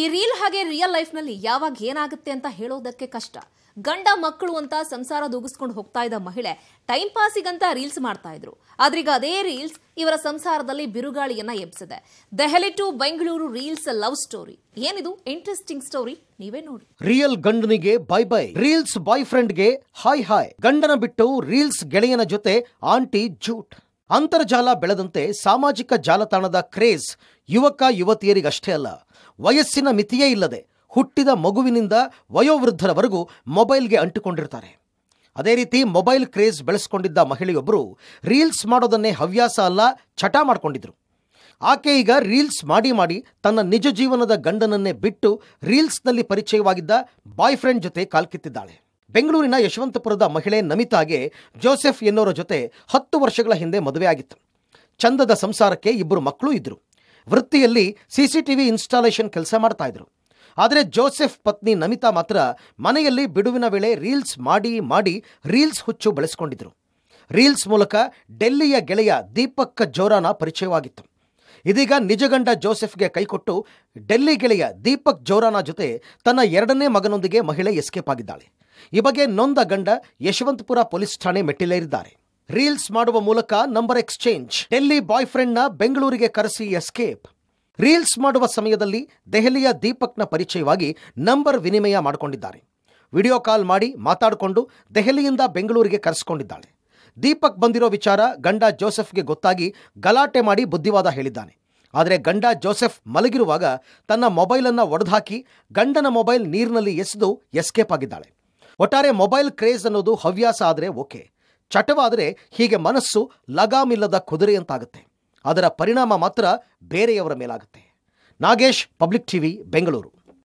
ಈ ರೀಲ್ ಹಾಗೆ ರಿಯಲ್ ಲೈಫ್ನಲ್ಲಿ ಯಾವಾಗ ಏನಾಗುತ್ತೆ ಅಂತ ಹೇಳೋದಕ್ಕೆ ಕಷ್ಟ ಗಂಡ ಮಕ್ಕಳು ಅಂತ ಸಂಸಾರ ದೂಗಿಸ್ಕೊಂಡು ಹೋಗ್ತಾ ಇದ್ದ ಮಹಿಳೆ ಟೈಮ್ ಪಾಸಿಗಂತ ರೀಲ್ಸ್ ಮಾಡ್ತಾ ಇದ್ರು ಆದ್ರೀಗ ಅದೇ ರೀಲ್ಸ್ ಇವರ ಸಂಸಾರದಲ್ಲಿ ಬಿರುಗಾಳಿಯನ್ನ ಎಬ್ಸಿದೆ Delhi to Bengaluru reels love story ಏನಿದು ಇಂಟ್ರೆಸ್ಟಿಂಗ್ ಸ್ಟೋರಿ ನೀವೇ ನೋಡಿ ರಿಯಲ್ ಗಂಡನಿಗೆ ಬೈ ಬೈ ರೀಲ್ಸ್ ಬಾಯ್ ಫ್ರೆಂಡ್ಗೆ ಹಾಯ್ ಹಾಯ್ ಗಂಡನ ಬಿಟ್ಟು ರೀಲ್ಸ್ ಗೆಳೆಯನ ಜೊತೆ ಆಂಟಿ ಜೂಟ್ ಅಂತರ್ಜಾಲ ಬೆಳೆದಂತೆ ಸಾಮಾಜಿಕ ಜಾಲತಾಣದ ಕ್ರೇಜ್ ಯುವಕ ಯುವತಿಯರಿಗಷ್ಟೇ ಅಲ್ಲ ವಯಸ್ಸಿನ ಮಿತಿಯೇ ಇಲ್ಲದೆ ಹುಟ್ಟಿದ ಮಗುವಿನಿಂದ ವಯೋವೃದ್ಧರವರೆಗೂ ಮೊಬೈಲ್ಗೆ ಅಂಟಿಕೊಂಡಿರ್ತಾರೆ ಅದೇ ರೀತಿ ಮೊಬೈಲ್ ಕ್ರೇಜ್ ಬೆಳೆಸ್ಕೊಂಡಿದ್ದ ಮಹಿಳೆಯೊಬ್ಬರು ರೀಲ್ಸ್ ಮಾಡೋದನ್ನೇ ಹವ್ಯಾಸ ಅಲ್ಲ ಚಟ ಮಾಡಿಕೊಂಡಿದ್ರು ಆಕೆ ಈಗ ರೀಲ್ಸ್ ಮಾಡಿ ಮಾಡಿ ತನ್ನ ನಿಜ ಜೀವನದ ಗಂಡನನ್ನೇ ಬಿಟ್ಟು ರೀಲ್ಸ್ನಲ್ಲಿ ಪರಿಚಯವಾಗಿದ್ದ ಬಾಯ್ ಫ್ರೆಂಡ್ ಜೊತೆ ಕಾಲ್ಕಿತ್ತಿದ್ದಾಳೆ ಬೆಂಗಳೂರಿನ ಯಶವಂತಪುರದ ಮಹಿಳೆ ನಮಿತಾಗೆ ಜೋಸೆಫ್ ಎನ್ನೋರ ಜೊತೆ ಹತ್ತು ವರ್ಷಗಳ ಹಿಂದೆ ಮದುವೆಯಾಗಿತ್ತು ಆಗಿತ್ತು ಚಂದದ ಸಂಸಾರಕ್ಕೆ ಇಬ್ಬರು ಮಕ್ಕಳು ಇದ್ದರು ವೃತ್ತಿಯಲ್ಲಿ ಸಿ ಸಿ ಇನ್ಸ್ಟಾಲೇಷನ್ ಕೆಲಸ ಮಾಡ್ತಾ ಇದ್ರು ಆದರೆ ಜೋಸೆಫ್ ಪತ್ನಿ ನಮಿತಾ ಮಾತ್ರ ಮನೆಯಲ್ಲಿ ಬಿಡುವಿನ ವೇಳೆ ರೀಲ್ಸ್ ಮಾಡಿ ಮಾಡಿ ರೀಲ್ಸ್ ಹುಚ್ಚು ಬಳಸ್ಕೊಂಡಿದ್ರು ರೀಲ್ಸ್ ಮೂಲಕ ಡೆಲ್ಲಿಯ ಗೆಳೆಯ ದೀಪಕ್ ಜೋರಾನ ಪರಿಚಯವಾಗಿತ್ತು ಇದೀಗ ನಿಜಗಂಡ ಜೋಸೆಫ್ಗೆ ಕೈಕೊಟ್ಟು ಡೆಲ್ಲಿ ಗೆಳೆಯ ದೀಪಕ್ ಜೋರಾನ ಜೊತೆ ತನ್ನ ಎರಡನೇ ಮಗನೊಂದಿಗೆ ಮಹಿಳೆ ಎಸ್ಕೇಪ್ ಆಗಿದ್ದಾಳೆ ಈ ಬಗ್ಗೆ ನೊಂದ ಗಂಡ ಯಶವಂತಪುರ ಪೊಲೀಸ್ ಠಾಣೆ ಮೆಟ್ಟಿಲೇರಿದ್ದಾರೆ ರೀಲ್ಸ್ ಮಾಡುವ ಮೂಲಕ ನಂಬರ್ ಎಕ್ಸ್ಚೇಂಜ್ ಡೆಲ್ಲಿ ಬಾಯ್ ಫ್ರೆಂಡ್ನ ಬೆಂಗಳೂರಿಗೆ ಕರೆಸಿ ಎಸ್ಕೇಪ್ ರೀಲ್ಸ್ ಮಾಡುವ ಸಮಯದಲ್ಲಿ ದೆಹಲಿಯ ದೀಪಕ್ನ ಪರಿಚಯವಾಗಿ ನಂಬರ್ ವಿನಿಮಯ ಮಾಡಿಕೊಂಡಿದ್ದಾರೆ ವಿಡಿಯೋ ಕಾಲ್ ಮಾಡಿ ಮಾತಾಡಿಕೊಂಡು ದೆಹಲಿಯಿಂದ ಬೆಂಗಳೂರಿಗೆ ಕರೆಸಿಕೊಂಡಿದ್ದಾಳೆ ದೀಪಕ್ ಬಂದಿರೋ ವಿಚಾರ ಗಂಡ ಜೋಸೆಫ್ಗೆ ಗೊತ್ತಾಗಿ ಗಲಾಟೆ ಮಾಡಿ ಬುದ್ಧಿವಾದ ಹೇಳಿದ್ದಾನೆ ಆದರೆ ಗಂಡ ಜೋಸೆಫ್ ಮಲಗಿರುವಾಗ ತನ್ನ ಮೊಬೈಲನ್ನು ಒಡೆದುಹಾಕಿ ಗಂಡನ ಮೊಬೈಲ್ ನೀರಿನಲ್ಲಿ ಎಸೆದು ಎಸ್ಕೇಪ್ ಆಗಿದ್ದಾಳೆ ಒಟ್ಟಾರೆ ಮೊಬೈಲ್ ಕ್ರೇಜ್ ಅನ್ನೋದು ಹವ್ಯಾಸ ಆದರೆ ಓಕೆ ಚಟವಾದರೆ ಹೀಗೆ ಮನಸ್ಸು ಲಗಾಮಿಲ್ಲದ ಕುದುರೆಯಂತಾಗುತ್ತೆ ಅದರ ಪರಿಣಾಮ ಮಾತ್ರ ಬೇರೆಯವರ ಮೇಲಾಗುತ್ತೆ ನಾಗೇಶ್ ಪಬ್ಲಿಕ್ ಟಿವಿ ಬೆಂಗಳೂರು